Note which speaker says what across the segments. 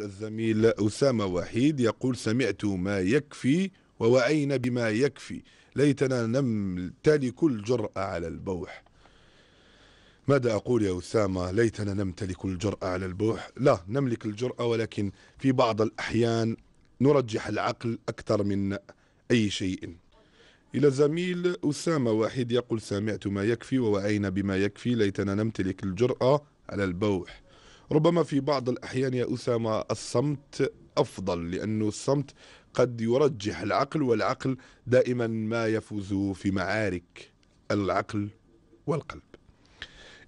Speaker 1: الزميل أسامة وحيد يقول سمعت ما يكفي ووعينا بما يكفي ليتنا نمتلك الجرأة على البوح ماذا أقول يا أسامة ليتنا نمتلك الجرأة على البوح لا نملك الجرأة ولكن في بعض الأحيان نرجح العقل أكثر من أي شيء إلى زميل أسامة واحد يقول سمعت ما يكفي ووعينا بما يكفي ليتنا نمتلك الجرأة على البوح ربما في بعض الأحيان يا أسامة الصمت أفضل لأنه الصمت قد يرجح العقل والعقل دائما ما يفوز في معارك العقل والقلب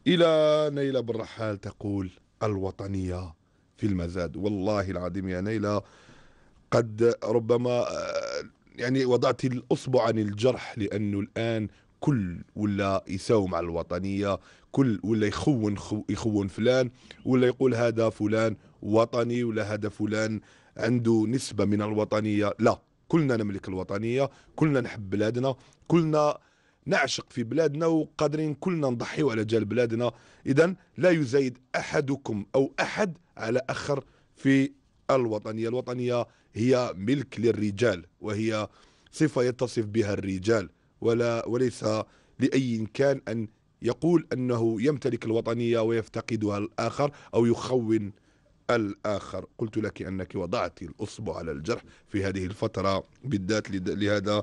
Speaker 1: إلى نيلة بالرحال تقول الوطنية في المزاد والله العظيم يا نيلة قد ربما آه، يعني وضعت الأصبع عن الجرح لأنه الآن كل ولا يساوم على الوطنيه كل ولا يخون خو يخون فلان ولا يقول هذا فلان وطني ولا هذا فلان عنده نسبه من الوطنيه لا كلنا نملك الوطنيه كلنا نحب بلادنا كلنا نعشق في بلادنا وقادرين كلنا نضحيو على جال بلادنا اذا لا يزايد احدكم او احد على اخر في الوطنيه الوطنيه هي ملك للرجال وهي صفه يتصف بها الرجال ولا وليس لأي كان أن يقول أنه يمتلك الوطنية ويفتقدها الآخر أو يخون الآخر قلت لك أنك وضعت الأصبع على الجرح في هذه الفترة بالذات لهذا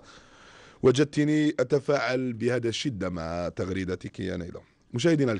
Speaker 1: وجدتني أتفاعل بهذا الشدة مع تغريدتك يا نيلة مشاهدينا